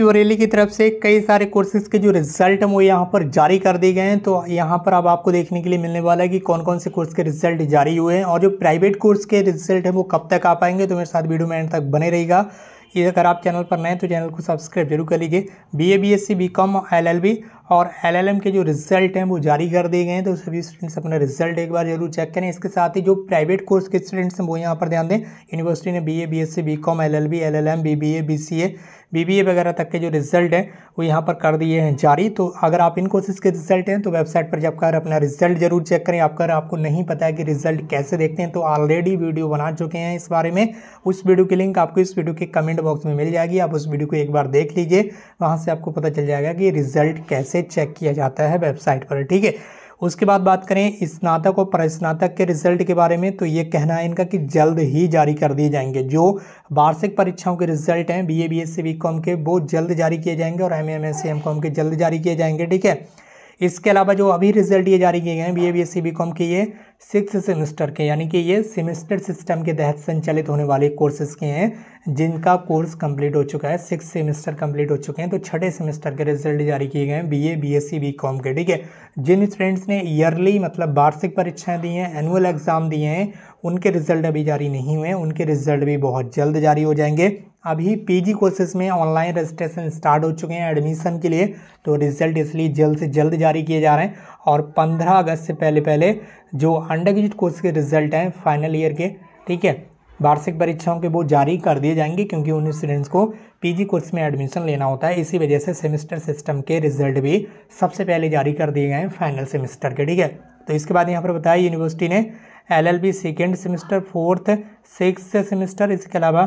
प्योरेली की तरफ से कई सारे कोर्सेज़ के जो रिज़ल्ट हैं वो यहाँ पर जारी कर दिए गए हैं तो यहाँ पर अब आपको देखने के लिए मिलने वाला है कि कौन कौन से कोर्स के रिज़ल्ट जारी हुए हैं और जो प्राइवेट कोर्स के रिज़ल्ट हैं वो कब तक आ पाएंगे तो मेरे साथ वीडियो में एंड तक बने रहेगा ये अगर आप चैनल पर नए तो चैनल को सब्सक्राइब जरूर कर लीजिए B A B S C B com L L B और एल एल एम के जो रिज़ल्ट हैं वो जारी कर दिए गए हैं तो सभी स्टूडेंट्स अपना रिजल्ट एक बार जरूर चेक करें इसके साथ ही जो प्राइवेट कोर्स के स्टूडेंट्स हैं वो यहाँ पर ध्यान दें यूनिवर्सिटी ने B A B S C B com L L B L L M B B A B C A BBA वगैरह तक के जो रिजल्ट हैं वो यहाँ पर कर दिए हैं जारी तो अगर आप इन कोर्सेज़ के रिजल्ट हैं तो वेबसाइट पर कर अपना रिजल्ट जरूर चेक करें आप अगर आपको नहीं पता है कि रिजल्ट कैसे देखते हैं तो ऑलरेडी वीडियो बना चुके हैं इस बारे में उस वीडियो की लिंक आपको इस वीडियो के कमेंट बॉक्स में मिल जाएगी आप उस वीडियो को एक बार देख लीजिए वहाँ से आपको पता चल जाएगा कि रिजल्ट कैसे चेक किया जाता है वेबसाइट पर ठीक है उसके बाद बात करें स्नातक और परस्नातक के रिजल्ट के बारे में तो ये कहना है इनका कि जल्द ही जारी कर दिए जाएंगे जो वार्षिक परीक्षाओं के रिजल्ट हैं B A B S C B com के वो जल्द जारी किए जाएंगे और M M S C M com के जल्द जारी किए जाएंगे ठीक है इसके अलावा जो अभी रिजल्ट ये जारी किए गए हैं B A B S C B com के ये सिक्स सेमेस्टर के यानी कि ये सेमेस्टर सिस्टम के तहत संचालित होने वाले कोर्सेज के हैं जिनका कोर्स कंप्लीट हो चुका है सिक्स सेमेस्टर कंप्लीट हो चुके हैं तो छठे सेमेस्टर के रिजल्ट जारी किए गए हैं बीए बीएससी बीकॉम के ठीक है जिन स्टूडेंट्स ने ईयरली मतलब वार्षिक परीक्षाएं दी हैं एनुअल एग्ज़ाम दिए हैं उनके रिजल्ट अभी जारी नहीं हुए हैं उनके रिजल्ट भी बहुत जल्द जारी हो जाएंगे अभी पीजी कोर्सेज में ऑनलाइन रजिस्ट्रेशन स्टार्ट हो चुके हैं एडमिशन के लिए तो रिजल्ट इसलिए जल्द से जल्द जारी किए जा रहे हैं और 15 अगस्त से पहले पहले जो अंडर ग्रेजुएट कोर्स के रिजल्ट हैं फाइनल ईयर के ठीक है वार्षिक परीक्षाओं के वो जारी कर दिए जाएंगे क्योंकि उन स्टूडेंट्स को पीजी कोर्स में एडमिशन लेना होता है इसी वजह से सेमेस्टर सिस्टम के रिजल्ट भी सबसे पहले जारी कर दिए गए हैं फाइनल सेमेस्टर के ठीक है तो इसके बाद यहाँ पर बताया यूनिवर्सिटी ने L L B second semester fourth six semester इसके अलावा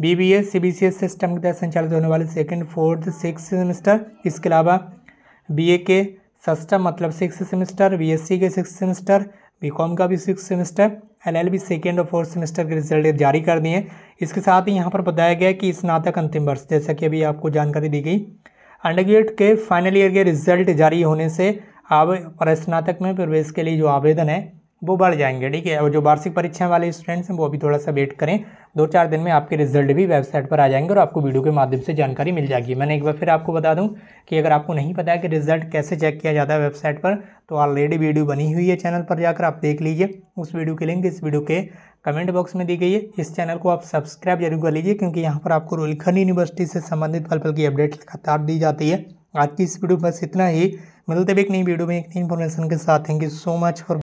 B B S C B C S system के तहत संचालित होने वाले सेकेंड फोर्थ सिक्स सेमेस्टर इसके अलावा बी ए के सस्टम मतलब सिक्स सेमेस्टर बीएससी के सिक्स सेमेस्टर बीकॉम का भी six semester L L B second और फोर्थ सेमेस्टर के रिजल्ट जारी कर दिए इसके साथ ही यहाँ पर बताया गया कि स्नातक अंतिम वर्ष जैसा कि अभी आपको जानकारी दी गई अंडरग्रेड के फाइनल ईयर के रिजल्ट जारी होने से अब स्नातक में प्रवेश के लिए जो आवेदन है वो बढ़ जाएंगे ठीक है और जो वार्षिक परीक्षा वाले स्टूडेंट्स हैं वो अभी थोड़ा सा वेट करें दो चार दिन में आपके रिजल्ट भी वेबसाइट पर आ जाएंगे और आपको वीडियो के माध्यम से जानकारी मिल जाएगी मैंने एक बार फिर आपको बता दूं कि अगर आपको नहीं पता है कि रिजल्ट कैसे चेक किया जाता है वेबसाइट पर तो ऑलरेडी वीडियो बनी हुई है चैनल पर जाकर आप देख लीजिए उस वीडियो की लिंक इस वीडियो के कमेंट बॉक्स में दी गई है इस चैनल को आप सब्सक्राइब जरूर कर लीजिए क्योंकि यहाँ पर आपको रोलखंड यूनिवर्सिटी से संबंधित पल पल की अपडेट लगातार दी जाती है आज की इस वीडियो बस इतना ही मिलते भी एक नई वीडियो में एक नई इन्फॉर्मेशन के साथ thank you so much for